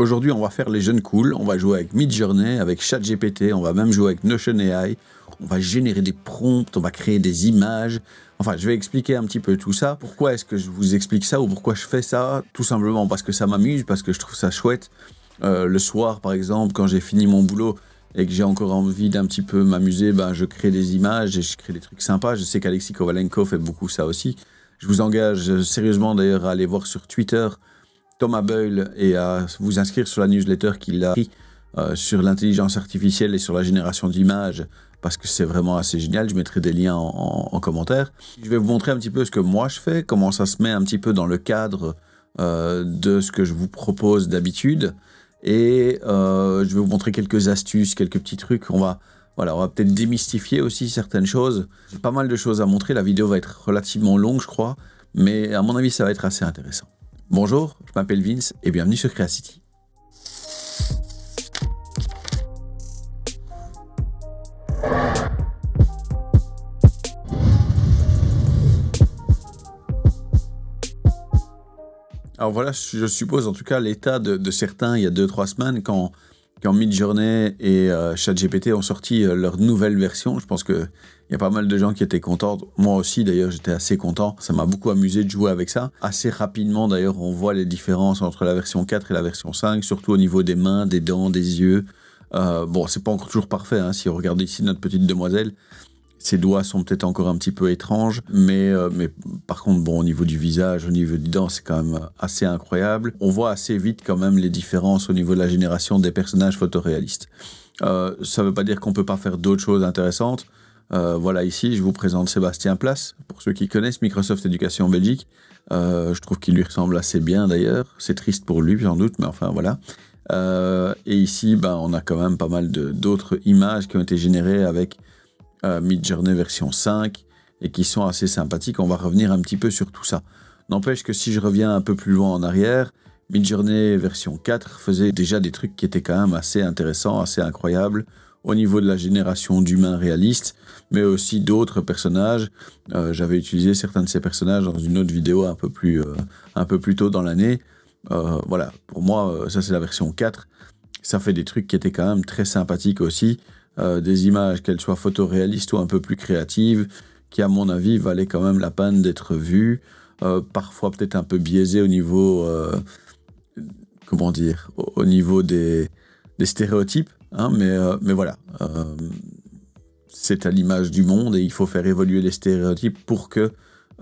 Aujourd'hui, on va faire les jeunes cool. On va jouer avec Midjourney, avec ChatGPT, on va même jouer avec Notion AI. On va générer des prompts, on va créer des images. Enfin, je vais expliquer un petit peu tout ça. Pourquoi est-ce que je vous explique ça ou pourquoi je fais ça Tout simplement parce que ça m'amuse, parce que je trouve ça chouette. Euh, le soir, par exemple, quand j'ai fini mon boulot et que j'ai encore envie d'un petit peu m'amuser, ben, je crée des images et je crée des trucs sympas. Je sais qu'Alexis Kovalenko fait beaucoup ça aussi. Je vous engage sérieusement d'ailleurs à aller voir sur Twitter Thomas Beul et à vous inscrire sur la newsletter qu'il a écrit euh, sur l'intelligence artificielle et sur la génération d'images parce que c'est vraiment assez génial. Je mettrai des liens en, en, commentaire. Je vais vous montrer un petit peu ce que moi je fais, comment ça se met un petit peu dans le cadre euh, de ce que je vous propose d'habitude. Et euh, je vais vous montrer quelques astuces, quelques petits trucs. On va, voilà, on va peut-être démystifier aussi certaines choses. pas mal de choses à montrer. La vidéo va être relativement longue, je crois. Mais à mon avis, ça va être assez intéressant. Bonjour, je m'appelle Vince et bienvenue sur City. Alors voilà, je suppose en tout cas l'état de, certains il y a 2-3 semaines quand, quand Midjourney et euh, ChatGPT ont sorti euh, leur nouvelle version. Je pense que il y a pas mal de gens qui étaient contents. Moi aussi, d'ailleurs, j'étais assez content. Ça m'a beaucoup amusé de jouer avec ça. Assez rapidement, d'ailleurs, on voit les différences entre la version 4 et la version 5, surtout au niveau des mains, des dents, des yeux. Euh, bon, c'est pas encore toujours parfait. Hein. Si on regarde ici notre petite demoiselle, ses doigts sont peut-être encore un petit peu étranges, mais, euh, mais par contre, bon, au niveau du visage, au niveau des dents, c'est quand même assez incroyable. On voit assez vite quand même les différences au niveau de la génération des personnages photoréalistes. Euh, ça ne veut pas dire qu'on peut pas faire d'autres choses intéressantes. Euh, voilà, ici, je vous présente Sébastien Place. Pour ceux qui connaissent Microsoft Education Belgique, euh, je trouve qu'il lui ressemble assez bien d'ailleurs. C'est triste pour lui, j'en doute, mais enfin voilà. Euh, et ici, ben, on a quand même pas mal d'autres images qui ont été générées avec Midjourney version 5 et qui sont assez sympathiques. On va revenir un petit peu sur tout ça. N'empêche que si je reviens un peu plus loin en arrière, Midjourney version 4 faisait déjà des trucs qui étaient quand même assez intéressants, assez incroyables au niveau de la génération d'humains réalistes, mais aussi d'autres personnages. Euh, j'avais utilisé certains de ces personnages dans une autre vidéo un peu plus, euh, un peu plus tôt dans l'année. Euh, voilà, pour moi, ça c'est la version 4. Ça fait des trucs qui étaient quand même très sympathiques aussi. des images, qu'elles soient photoréalistes ou un peu plus créatives, qui à mon avis valaient quand même la peine d'être vues. parfois peut-être un peu biaisées au niveau... comment dire Au, niveau des, des stéréotypes Hein, euh, mais, voilà, euh, c'est à l'image du monde et il faut faire évoluer les stéréotypes pour que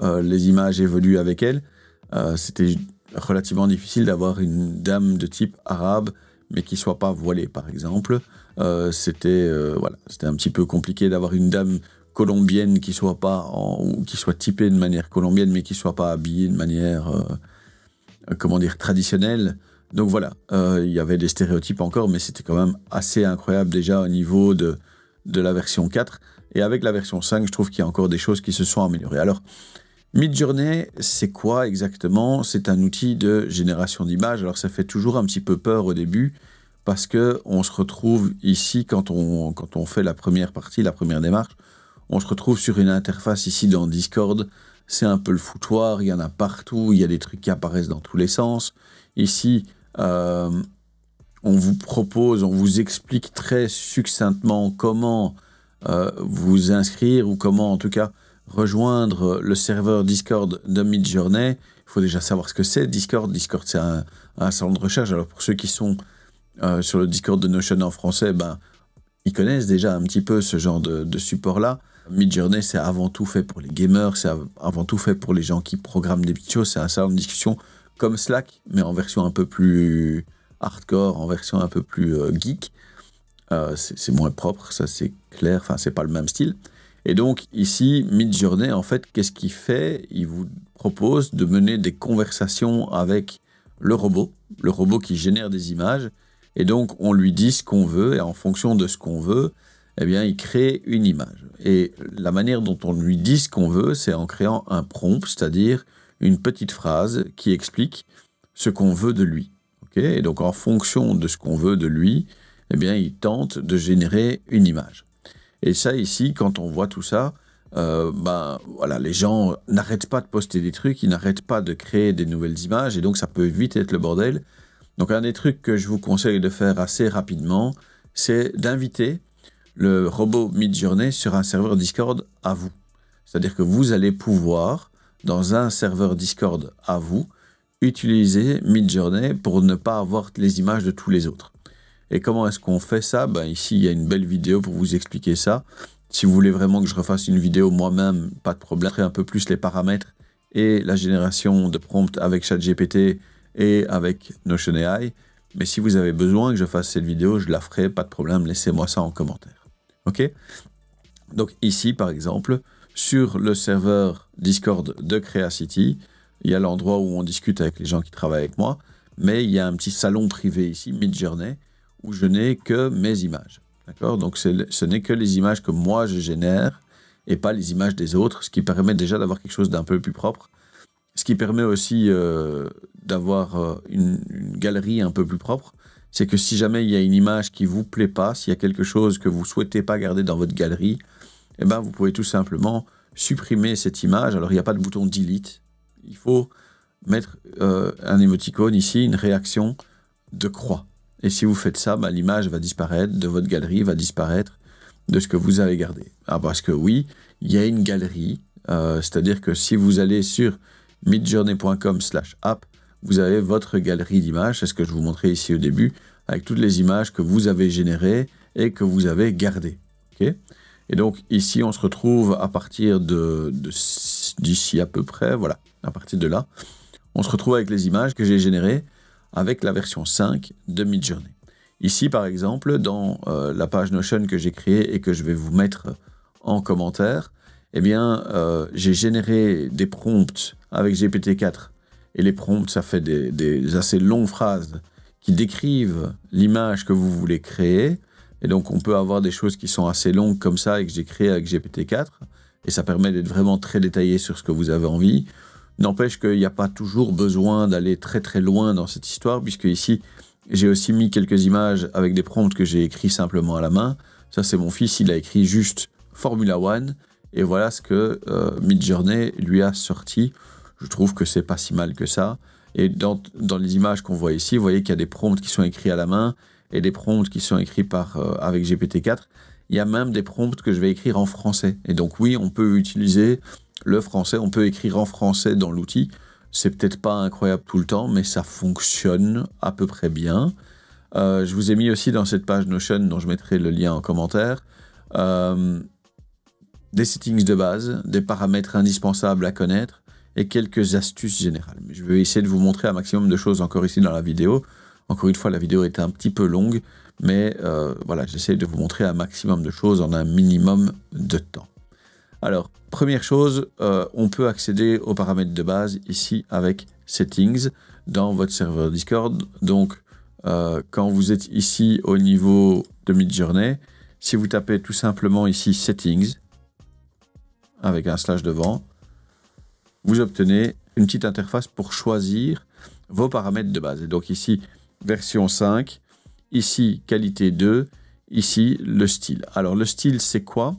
euh, les images évoluent avec elles. C'était relativement difficile d'avoir une dame de type arabe, mais qui soit pas voilée, par exemple. c'était voilà, un petit peu compliqué d'avoir une dame colombienne qui soit pas ou qui soit typée de manière colombienne, mais qui soit pas habillée de manière comment dire traditionnelle. Donc voilà, euh, il y avait des stéréotypes encore, mais c'était quand même assez incroyable déjà au niveau de, de la version 4. Et avec la version 5, je trouve qu'il y a encore des choses qui se sont améliorées. Alors, Midjourney, c'est quoi exactement C'est un outil de génération d'images. Alors ça fait toujours un petit peu peur au début, parce qu'on se retrouve ici, quand on, quand on fait la première partie, la première démarche, on se retrouve sur une interface ici dans Discord. C'est un peu le foutoir, il y en a partout, il y a des trucs qui apparaissent dans tous les sens. Ici, euh, on vous propose, on vous explique très succinctement comment euh, vous inscrire ou comment en tout cas rejoindre le serveur Discord de Midjourney. Il faut déjà savoir ce que c'est Discord. Discord, c'est un, salon de recherche. Alors pour ceux qui sont euh, sur le Discord de Notion en français, ben, ils connaissent déjà un petit peu ce genre de, support-là. Midjourney, c'est avant tout fait pour les gamers, c'est avant tout fait pour les gens qui programment des petites choses. C'est un salon de discussion comme Slack, mais en version un peu plus hardcore, en version un peu plus euh, geek. Euh, c'est moins propre, ça c'est clair, enfin c'est pas le même style. Et donc ici, Midjourney, en fait, qu'est-ce qu'il fait Il vous propose de mener des conversations avec le robot, le robot qui génère des images. Et donc on lui dit ce qu'on veut et en fonction de ce qu'on veut, eh bien il crée une image. Et la manière dont on lui dit ce qu'on veut, c'est en créant un prompt, c'est-à-dire une petite phrase qui explique ce qu'on veut de lui. et donc en fonction de ce qu'on veut de lui, eh bien, il tente de générer une image. Et ça ici, quand on voit tout ça, euh, ben voilà, les gens n'arrêtent pas de poster des trucs, ils n'arrêtent pas de créer des nouvelles images, et donc ça peut vite être le bordel. Donc un des trucs que je vous conseille de faire assez rapidement, c'est d'inviter le robot Midjourney sur un serveur Discord à vous. C'est-à-dire que vous allez pouvoir dans un serveur Discord à vous, utilisez Midjourney pour ne pas avoir les images de tous les autres. Et comment est-ce qu'on fait ça ben Ici, il y a une belle vidéo pour vous expliquer ça. Si vous voulez vraiment que je refasse une vidéo moi-même, pas de problème. Je un peu plus les paramètres et la génération de prompts avec ChatGPT et avec Notion AI. Mais si vous avez besoin que je fasse cette vidéo, je la ferai, pas de problème. Laissez-moi ça en commentaire. OK Donc ici, par exemple, sur le serveur Discord de CreaCity. Il y a l'endroit où on discute avec les gens qui travaillent avec moi, mais il y a un petit salon privé ici, Midjourney, où je n'ai que mes images. D'accord Donc ce n'est que les images que moi je génère et pas les images des autres, ce qui permet déjà d'avoir quelque chose d'un peu plus propre. Ce qui permet aussi euh, d'avoir euh, une, une, galerie un peu plus propre, c'est que si jamais il y a une image qui vous plaît pas, s'il y a quelque chose que vous souhaitez pas garder dans votre galerie, et eh ben, vous pouvez tout simplement supprimer cette image. Alors, il n'y a pas de bouton delete. Il faut mettre euh, un émoticône ici, une réaction de croix. Et si vous faites ça, ben, l'image va disparaître de votre galerie, va disparaître de ce que vous avez gardé. Ah, parce que oui, il y a une galerie. Euh, c'est-à-dire que si vous allez sur midjourney.com app, vous avez votre galerie d'images, c'est ce que je vous montrais ici au début, avec toutes les images que vous avez générées et que vous avez gardées. OK et donc ici, on se retrouve à partir de, d'ici à peu près, voilà, à partir de là, on se retrouve avec les images que j'ai générées avec la version 5 de Midjourney. Ici, par exemple, dans euh, la page Notion que j'ai créée et que je vais vous mettre en commentaire, eh bien, euh, j'ai généré des prompts avec GPT-4. Et les prompts, ça fait des assez longues phrases qui décrivent l'image que vous voulez créer et donc, on peut avoir des choses qui sont assez longues comme ça et que j'ai créé avec GPT-4. Et ça permet d'être vraiment très détaillé sur ce que vous avez envie. N'empêche qu'il n'y a pas toujours besoin d'aller très très loin dans cette histoire, puisque ici, j'ai aussi mis quelques images avec des prompts que j'ai écrits simplement à la main. Ça, c'est mon fils, il a écrit juste Formula One. Et voilà ce que euh, Midjourney lui a sorti. Je trouve que c'est pas si mal que ça. Et dans, dans les images qu'on voit ici, vous voyez qu'il y a des prompts qui sont écrits à la main et des prompts qui sont écrits par, euh, avec GPT-4. Il y a même des prompts que je vais écrire en français. Et donc oui, on peut utiliser le français, on peut écrire en français dans l'outil. C'est peut-être pas incroyable tout le temps, mais ça fonctionne à peu près bien. Euh, je vous ai mis aussi dans cette page Notion, dont je mettrai le lien en commentaire, euh, des settings de base, des paramètres indispensables à connaître et quelques astuces générales. je vais essayer de vous montrer un maximum de choses encore ici dans la vidéo. Encore une fois, la vidéo est un petit peu longue, mais euh, voilà, j'essaie de vous montrer un maximum de choses en un minimum de temps. Alors, première chose, euh, on peut accéder aux paramètres de base ici avec Settings dans votre serveur Discord. Donc, euh, quand vous êtes ici au niveau de Midjourney, si vous tapez tout simplement ici Settings avec un slash devant, vous obtenez une petite interface pour choisir vos paramètres de base. Et donc ici, version 5. Ici, qualité 2. Ici, le style. Alors, le style, c'est quoi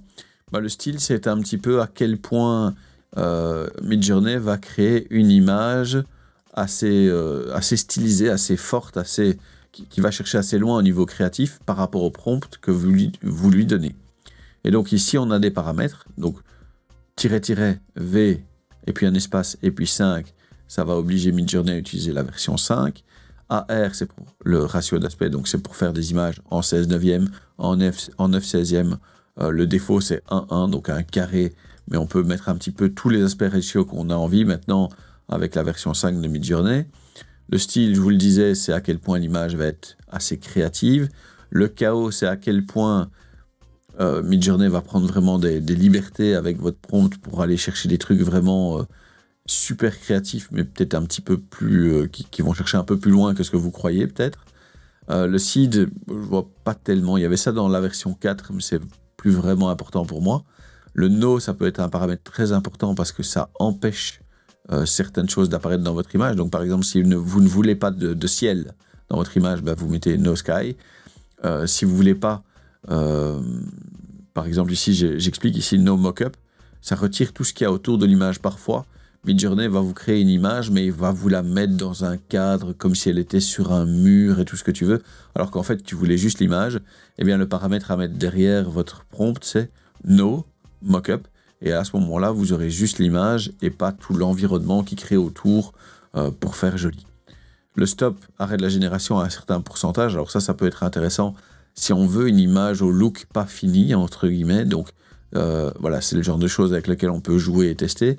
bah, Le style, c'est un petit peu à quel point euh, Midjourney va créer une image assez, euh, stylisée, assez forte, qui, va chercher assez loin au niveau créatif par rapport au prompt que vous lui, donnez. Et donc ici, on a des paramètres. Donc, tiret tiret V, et puis un espace, et puis 5, ça va obliger Midjourney à utiliser la version 5. AR, c'est pour le ratio d'aspect, donc c'est pour faire des images en 16 neuvième, en 9, en 9 16e. Euh, le défaut, c'est 1-1, donc un carré, mais on peut mettre un petit peu tous les aspects ratio qu'on a envie maintenant avec la version 5 de Midjourney. Le style, je vous le disais, c'est à quel point l'image va être assez créative. Le chaos, c'est à quel point euh, Midjourney va prendre vraiment des, libertés avec votre prompt pour aller chercher des trucs vraiment... Euh, super créatifs, mais peut-être un petit peu plus, euh, qui, vont chercher un peu plus loin que ce que vous croyez peut-être. Euh, le seed, je vois pas tellement. Il y avait ça dans la version 4, mais c'est plus vraiment important pour moi. Le no, ça peut être un paramètre très important parce que ça empêche euh, certaines choses d'apparaître dans votre image. Donc par exemple, si vous ne voulez pas de, ciel dans votre image, bah, vous mettez no sky. si vous voulez pas, par exemple ici, j'explique ici no mockup, ça retire tout ce qu'il y a autour de l'image parfois. Midjourney va vous créer une image, mais il va vous la mettre dans un cadre comme si elle était sur un mur et tout ce que tu veux, alors qu'en fait tu voulais juste l'image. Eh bien, le paramètre à mettre derrière votre prompt, c'est no mockup. Et à ce moment-là, vous aurez juste l'image et pas tout l'environnement qui crée autour euh, pour faire joli. Le stop arrête la génération à un certain pourcentage. Alors ça, ça peut être intéressant si on veut une image au look pas fini, entre guillemets. Donc euh, voilà, c'est le genre de choses avec lesquelles on peut jouer et tester.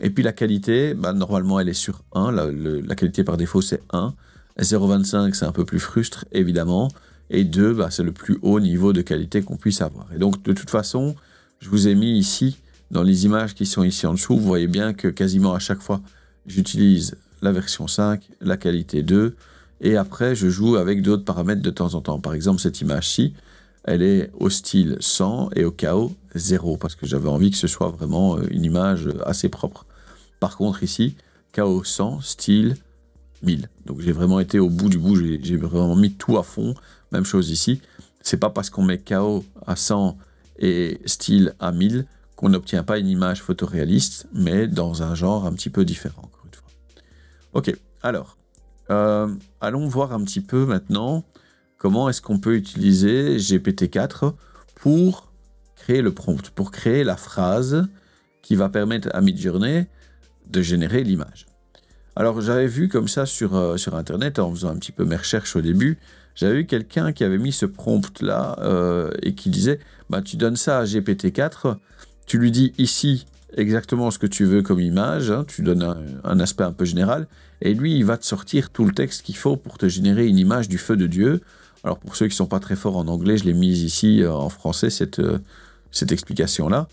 Et puis la qualité, bah, normalement elle est sur 1, la, qualité par défaut c'est 1. 0,25 c'est un peu plus frustre évidemment. Et 2, bah, c'est le plus haut niveau de qualité qu'on puisse avoir. Et donc de toute façon, je vous ai mis ici, dans les images qui sont ici en dessous, vous voyez bien que quasiment à chaque fois, j'utilise la version 5, la qualité 2, et après je joue avec d'autres paramètres de temps en temps. Par exemple cette image-ci, elle est au style 100 et au chaos 0, parce que j'avais envie que ce soit vraiment euh, une image assez propre. Par contre, ici, chaos 100, style 1000. Donc j'ai vraiment été au bout du bout, j'ai vraiment mis tout à fond. Même chose ici, c'est pas parce qu'on met chaos à 100 et style à 1000 qu'on n'obtient pas une image photoréaliste, mais dans un genre un petit peu différent, Ok, alors, euh, allons voir un petit peu maintenant comment est-ce qu'on peut utiliser GPT-4 pour créer le prompt, pour créer la phrase qui va permettre à Midjourney de générer l'image. Alors j'avais vu comme ça sur, euh, Internet, en faisant un petit peu mes recherches au début, j'avais vu quelqu'un qui avait mis ce prompt-là euh, et qui disait, bah, tu donnes ça à GPT-4, tu lui dis ici exactement ce que tu veux comme image, hein, tu donnes un, aspect un peu général, et lui, il va te sortir tout le texte qu'il faut pour te générer une image du feu de Dieu, alors pour ceux qui ne sont pas très forts en anglais, je l'ai mise ici euh, en français, cette, euh, cette explication-là.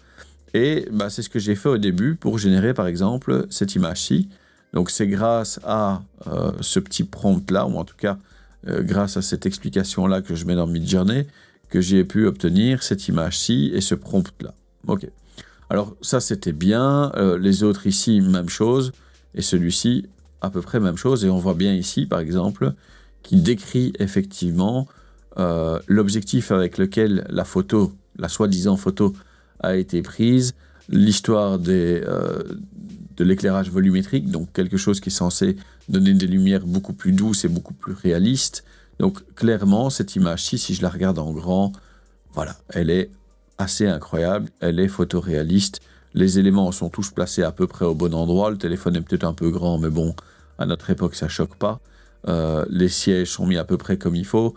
Et bah, c'est ce que j'ai fait au début pour générer par exemple cette image-ci. Donc c'est grâce à euh, ce petit prompt-là, ou en tout cas grâce à cette explication-là que je mets dans Midjourney, que j'ai pu obtenir cette image-ci et ce prompt-là. Ok. Alors ça c'était bien, les autres ici même chose, et celui-ci à peu près même chose, et on voit bien ici par exemple qui décrit effectivement euh, l'objectif avec lequel la photo, la soi-disant photo, a été prise, l'histoire euh, de l'éclairage volumétrique, donc quelque chose qui est censé donner des lumières beaucoup plus douces et beaucoup plus réalistes. Donc clairement, cette image-ci, si je la regarde en grand, voilà, elle est assez incroyable, elle est photoréaliste, les éléments sont tous placés à peu près au bon endroit, le téléphone est peut-être un peu grand, mais bon, à notre époque, ça choque pas. Euh, les sièges sont mis à peu près comme il faut.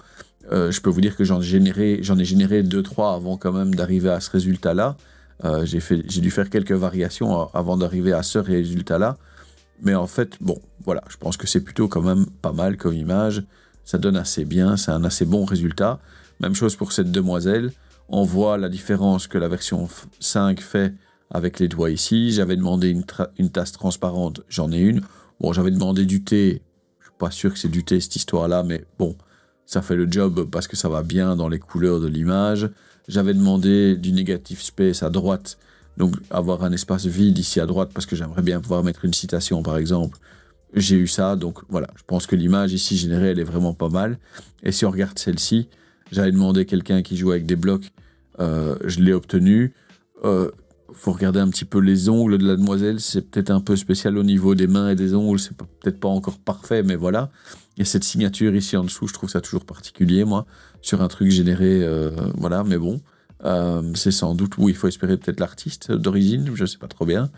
Euh, je peux vous dire que j'en ai généré 2-3 avant quand même d'arriver à ce résultat-là. Euh, j'ai dû faire quelques variations avant d'arriver à ce résultat-là. Mais en fait, bon, voilà, je pense que c'est plutôt quand même pas mal comme image. Ça donne assez bien, c'est un assez bon résultat. Même chose pour cette demoiselle. On voit la différence que la version 5 fait avec les doigts ici. J'avais demandé une, une, tasse transparente, j'en ai une. Bon, j'avais demandé du thé, sûr que c'est du thé cette histoire-là, mais bon, ça fait le job parce que ça va bien dans les couleurs de l'image. J'avais demandé du négatif space à droite, donc avoir un espace vide ici à droite parce que j'aimerais bien pouvoir mettre une citation par exemple. J'ai eu ça, donc voilà, je pense que l'image ici générée, elle est vraiment pas mal. Et si on regarde celle-ci, j'avais demandé quelqu'un qui joue avec des blocs, euh, je l'ai obtenu. Euh, faut regarder un petit peu les ongles de la demoiselle. C'est peut-être un peu spécial au niveau des mains et des ongles. C'est peut-être pas encore parfait, mais voilà. Et cette signature ici en dessous, je trouve ça toujours particulier, moi, sur un truc généré. Euh, voilà, mais bon. Euh, c'est sans doute, où il faut espérer peut-être l'artiste d'origine, je sais pas trop bien.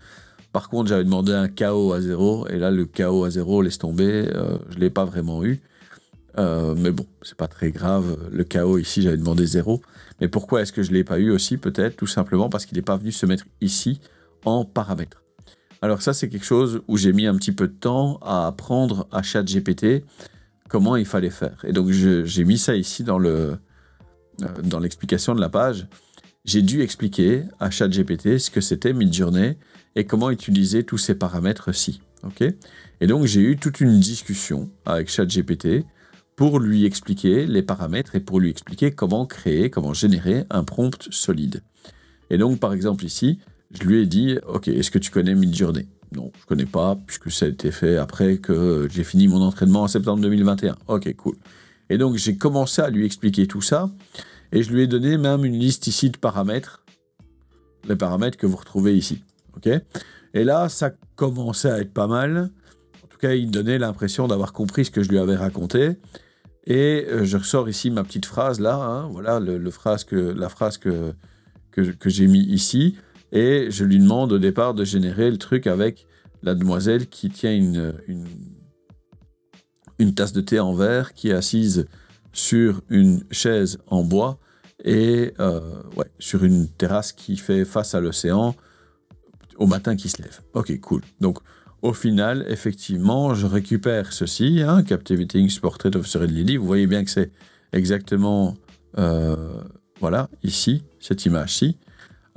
Par contre, j'avais demandé un KO à zéro, et là, le KO à zéro, laisse tomber, euh, je l'ai pas vraiment eu. Euh, mais bon, c'est pas très grave. Le chaos ici, j'avais demandé zéro. Mais pourquoi est-ce que je l'ai pas eu aussi Peut-être tout simplement parce qu'il n'est pas venu se mettre ici en paramètres. Alors ça, c'est quelque chose où j'ai mis un petit peu de temps à apprendre à ChatGPT comment il fallait faire. Et donc j'ai mis ça ici dans le euh, dans l'explication de la page. J'ai dû expliquer à ChatGPT ce que c'était Midjourney et comment utiliser tous ces paramètres-ci. Ok et donc j'ai eu toute une discussion avec ChatGPT pour lui expliquer les paramètres et pour lui expliquer comment créer, comment générer un prompt solide. Et donc, par exemple, ici, je lui ai dit Ok, est-ce que tu connais Midjourney Non, je ne connais pas, puisque ça a été fait après que j'ai fini mon entraînement en septembre 2021. Ok, cool. Et donc, j'ai commencé à lui expliquer tout ça, et je lui ai donné même une liste ici de paramètres, les paramètres que vous retrouvez ici. Ok Et là, ça commençait à être pas mal. En tout cas, il donnait l'impression d'avoir compris ce que je lui avais raconté. Et euh, je ressors ici ma petite phrase là, hein, voilà le, phrase que, la phrase que, que, j'ai mis ici. Et je lui demande au départ de générer le truc avec la demoiselle qui tient une, une, tasse de thé en verre, qui est assise sur une chaise en bois et euh, ouais, sur une terrasse qui fait face à l'océan au matin qui se lève. Ok, cool. Donc au final, effectivement, je récupère ceci, hein, Captivating Portrait of Sir Lily. Vous voyez bien que c'est exactement, euh, voilà, ici, cette image-ci.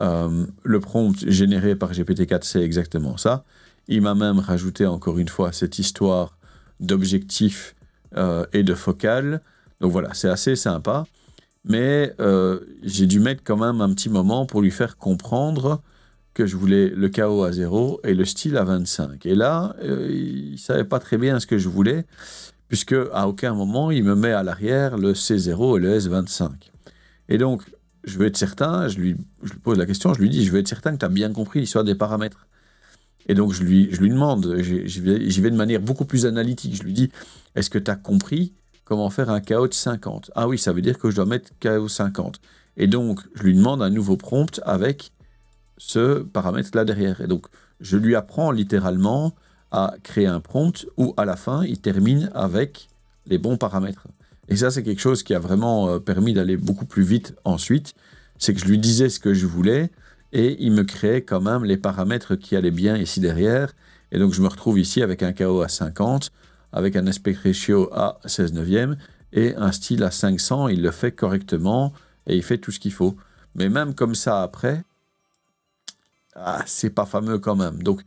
Euh, le prompt généré par GPT-4, c'est exactement ça. Il m'a même rajouté encore une fois cette histoire d'objectif euh, et de focale. Donc voilà, c'est assez sympa. Mais j'ai dû mettre quand même un petit moment pour lui faire comprendre que je voulais le chaos à 0 et le style à 25. Et là, euh, il ne savait pas très bien ce que je voulais, puisque à aucun moment il me met à l'arrière le C0 et le S25. Et donc, je veux être certain, je lui, je lui pose la question, je lui dis, je veux être certain que tu as bien compris l'histoire des paramètres. Et donc, je lui, je lui demande, j'y vais, de manière beaucoup plus analytique, je lui dis, est-ce que tu as compris comment faire un chaos de 50 Ah oui, ça veut dire que je dois mettre chaos 50. Et donc, je lui demande un nouveau prompt avec ce paramètre-là derrière. Et donc, je lui apprends littéralement à créer un prompt où à la fin, il termine avec les bons paramètres. Et ça, c'est quelque chose qui a vraiment euh, permis d'aller beaucoup plus vite ensuite. C'est que je lui disais ce que je voulais et il me créait quand même les paramètres qui allaient bien ici derrière. Et donc, je me retrouve ici avec un KO à 50, avec un aspect ratio à 16 neuvième et un style à 500. Il le fait correctement et il fait tout ce qu'il faut. Mais même comme ça, après, ah, c'est pas fameux quand même. Donc,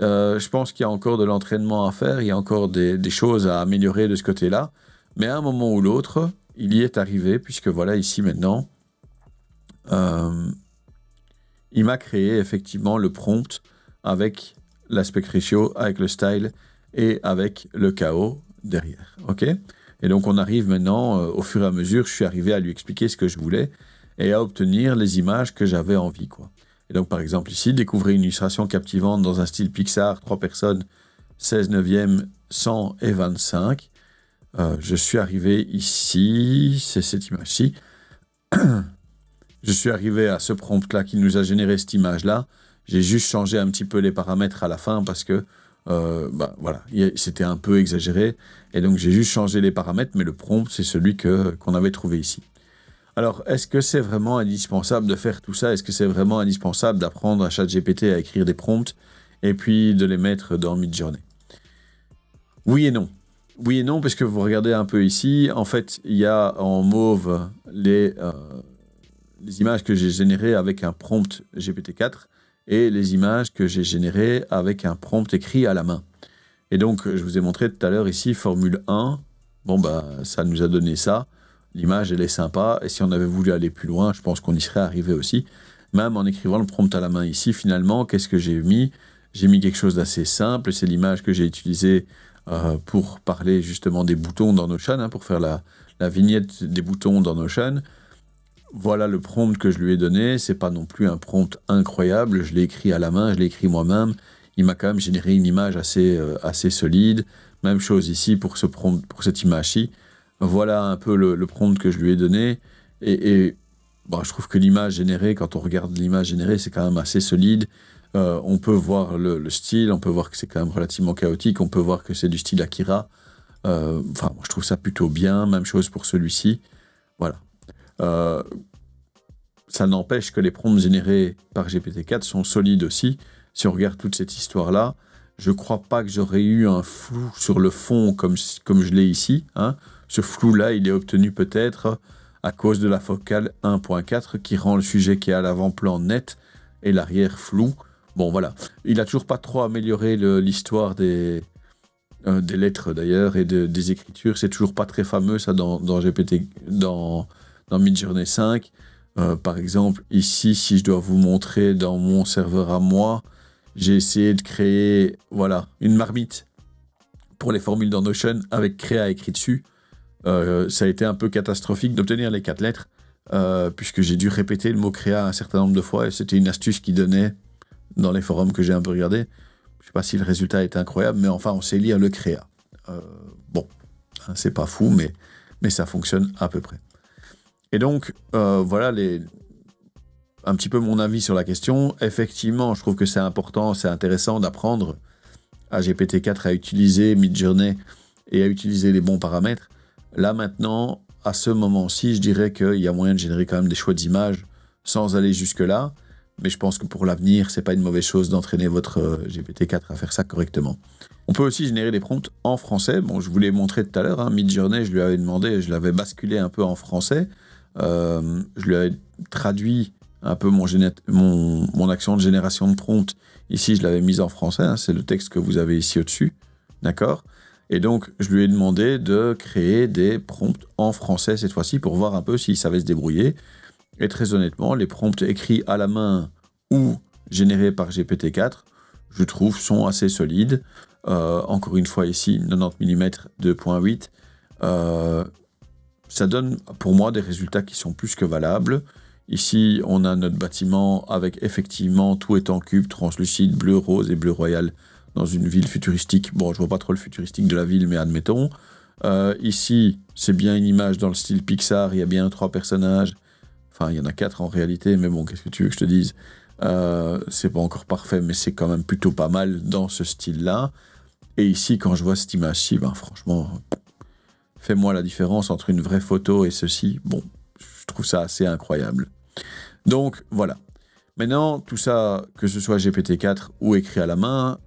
euh, je pense qu'il y a encore de l'entraînement à faire, il y a encore des, choses à améliorer de ce côté-là. Mais à un moment ou l'autre, il y est arrivé, puisque voilà, ici maintenant, euh, il m'a créé effectivement le prompt avec l'aspect ratio, avec le style et avec le chaos derrière. Ok Et donc on arrive maintenant, euh, au fur et à mesure, je suis arrivé à lui expliquer ce que je voulais et à obtenir les images que j'avais envie. quoi. Et donc, par exemple, ici, découvrez une illustration captivante dans un style Pixar, 3 personnes, 16 neuvième, 100 et 25. Euh, je suis arrivé ici, c'est cette image-ci. je suis arrivé à ce prompt-là qui nous a généré cette image-là. J'ai juste changé un petit peu les paramètres à la fin parce que euh, bah, voilà, c'était un peu exagéré. Et donc j'ai juste changé les paramètres, mais le prompt, c'est celui qu'on avait trouvé ici. Alors, est-ce que c'est vraiment indispensable de faire tout ça Est-ce que c'est vraiment indispensable d'apprendre à ChatGPT à écrire des prompts et puis de les mettre dans Midjourney Oui et non. Oui et non, parce que vous regardez un peu ici, en fait, il y a en mauve les, euh, images que j'ai générées avec un prompt GPT-4 et les images que j'ai générées avec un prompt écrit à la main. Et donc, je vous ai montré tout à l'heure ici, formule 1, bon, bah, ça nous a donné ça l'image, elle est sympa. Et si on avait voulu aller plus loin, je pense qu'on y serait arrivé aussi. Même en écrivant le prompt à la main ici, finalement, qu'est-ce que j'ai mis J'ai mis quelque chose d'assez simple. C'est l'image que j'ai utilisée euh, pour parler justement des boutons dans Notion, hein, pour faire la, vignette des boutons dans Notion. Voilà le prompt que je lui ai donné. C'est pas non plus un prompt incroyable. Je l'ai écrit à la main, je l'ai écrit moi-même. Il m'a quand même généré une image assez, euh, assez solide. Même chose ici pour, ce pour cette image-ci. Voilà un peu le, prompt que je lui ai donné. Et, bah, je trouve que l'image générée, quand on regarde l'image générée, c'est quand même assez solide. Euh, on peut voir le, style, on peut voir que c'est quand même relativement chaotique, on peut voir que c'est du style Akira. Euh, enfin, je trouve ça plutôt bien. Même chose pour celui-ci. Voilà. Euh, ça n'empêche que les prompts générés par GPT-4 sont solides aussi. Si on regarde toute cette histoire-là, je ne crois pas que j'aurais eu un flou sur le fond comme, je l'ai ici. Hein. Ce flou-là, il est obtenu peut-être à cause de la focale 1.4 qui rend le sujet qui est à l'avant-plan net et l'arrière flou. Bon, voilà. Il a toujours pas trop amélioré l'histoire des, euh, des lettres d'ailleurs et des écritures. C'est toujours pas très fameux ça dans, GPT, dans, dans Midjourney 5. Euh, par exemple, ici, si je dois vous montrer dans mon serveur à moi, j'ai essayé de créer voilà une marmite pour les formules dans Notion avec Créa écrit dessus. Euh, ça a été un peu catastrophique d'obtenir les quatre lettres, euh, puisque j'ai dû répéter le mot créa un certain nombre de fois, et c'était une astuce qui donnait dans les forums que j'ai un peu regardé. Je ne sais pas si le résultat est incroyable, mais enfin, on sait lire le créa. Euh, bon, hein, c'est pas fou, mais, mais ça fonctionne à peu près. Et donc, voilà un petit peu mon avis sur la question. Effectivement, je trouve que c'est important, c'est intéressant d'apprendre à GPT-4 à utiliser Midjourney et à utiliser les bons paramètres. Là maintenant, à ce moment-ci, je dirais qu'il y a moyen de générer quand même des choix d'images sans aller jusque-là. Mais je pense que pour l'avenir, n'est pas une mauvaise chose d'entraîner votre euh, GPT-4 à faire ça correctement. On peut aussi générer des prompts en français. Bon, je vous l'ai montré tout à l'heure, hein, journée je lui avais demandé, je l'avais basculé un peu en français. Euh, je lui avais traduit un peu mon, action de génération de prompts. Ici, je l'avais mise en français, hein. c'est le texte que vous avez ici au-dessus. D'accord et donc, je lui ai demandé de créer des prompts en français cette fois-ci pour voir un peu s'il savait se débrouiller. Et très honnêtement, les prompts écrits à la main ou générés par GPT-4, je trouve, sont assez solides. Euh, encore une fois, ici, 90 mm 2.8. ça donne pour moi des résultats qui sont plus que valables. Ici, on a notre bâtiment avec effectivement tout est en cube, translucide, bleu, rose et bleu royal dans une ville futuristique. Bon, je vois pas trop le futuristique de la ville, mais admettons. Euh, ici, c'est bien une image dans le style Pixar. Il y a bien trois personnages. Enfin, il y en a quatre en réalité, mais bon, qu'est-ce que tu veux que je te dise euh, C'est pas encore parfait, mais c'est quand même plutôt pas mal dans ce style-là. Et ici, quand je vois cette image-ci, ben, franchement, fais-moi la différence entre une vraie photo et ceci. Bon, je trouve ça assez incroyable. Donc, voilà. Maintenant, tout ça, que ce soit GPT-4 ou écrit à la main,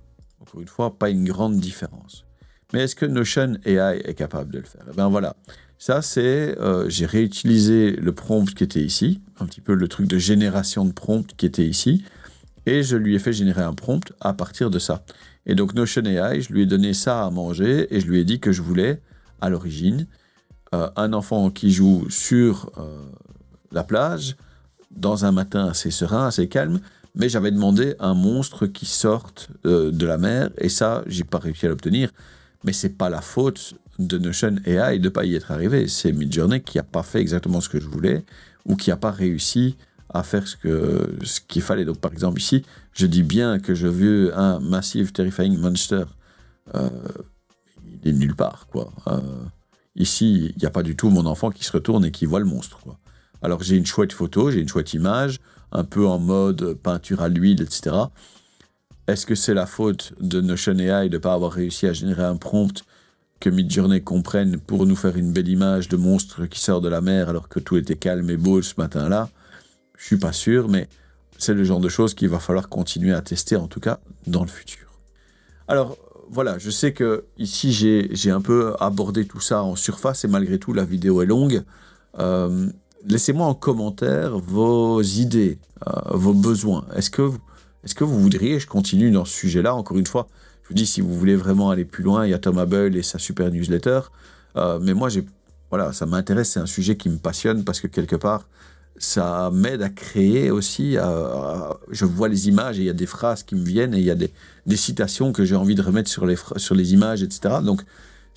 pour une fois, pas une grande différence. Mais est-ce que Notion AI est capable de le faire Eh bien voilà, ça c'est, euh, j'ai réutilisé le prompt qui était ici, un petit peu le truc de génération de prompt qui était ici, et je lui ai fait générer un prompt à partir de ça. Et donc Notion AI, je lui ai donné ça à manger et je lui ai dit que je voulais, à l'origine, euh, un enfant qui joue sur euh, la plage, dans un matin assez serein, assez calme, mais j'avais demandé un monstre qui sorte euh, de la mer, et ça, j'ai pas réussi à l'obtenir. Mais c'est pas la faute de Notion AI de pas y être arrivé. C'est Midjourney qui a pas fait exactement ce que je voulais, ou qui a pas réussi à faire ce qu'il fallait. Donc par exemple ici, je dis bien que je veux un massive terrifying monster. Euh, il est nulle part quoi. Euh, ici, il n'y a pas du tout mon enfant qui se retourne et qui voit le monstre Alors j'ai une chouette photo, j'ai une chouette image, un peu en mode peinture à l'huile, etc. Est-ce que c'est la faute de Notion AI de ne pas avoir réussi à générer un prompt que Midjourney comprenne pour nous faire une belle image de monstre qui sort de la mer alors que tout était calme et beau ce matin-là Je suis pas sûr, mais c'est le genre de choses qu'il va falloir continuer à tester, en tout cas dans le futur. Alors, voilà, je sais que ici j'ai un peu abordé tout ça en surface et malgré tout la vidéo est longue. Euh, laissez-moi en commentaire vos idées, euh, vos besoins. Est-ce que, est que vous voudriez, je continue dans ce sujet-là, encore une fois, je vous dis, si vous voulez vraiment aller plus loin, il y a Thomas Beul et sa super newsletter. Euh, mais moi, voilà, ça m'intéresse, c'est un sujet qui me passionne parce que quelque part, ça m'aide à créer aussi. Euh, je vois les images et il y a des phrases qui me viennent et il y a des, citations que j'ai envie de remettre sur les, sur les images, etc. Donc,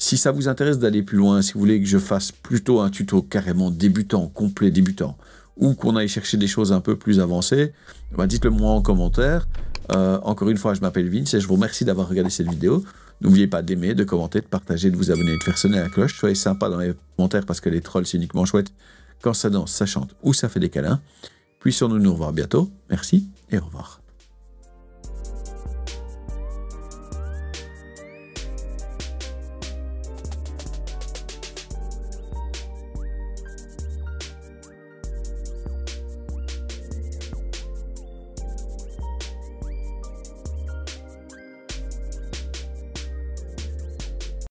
si ça vous intéresse d'aller plus loin, si vous voulez que je fasse plutôt un tuto carrément débutant, complet débutant, ou qu'on aille chercher des choses un peu plus avancées, ben dites-le moi en commentaire. Euh, encore une fois, je m'appelle Vince et je vous remercie d'avoir regardé cette vidéo. N'oubliez pas d'aimer, de commenter, de partager, de vous abonner, de faire sonner la cloche. Soyez sympa dans les commentaires parce que les trolls, c'est uniquement chouette quand ça danse, ça chante ou ça fait des câlins. puissons nous nous revoir bientôt. Merci et au revoir.